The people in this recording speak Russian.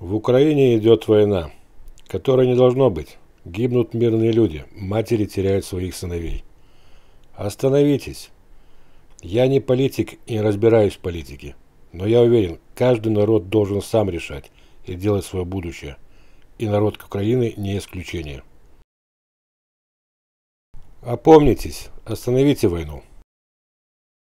В Украине идет война, которой не должно быть. Гибнут мирные люди, матери теряют своих сыновей. Остановитесь. Я не политик и не разбираюсь в политике, но я уверен, каждый народ должен сам решать и делать свое будущее. И народ Украины не исключение. Опомнитесь, остановите войну.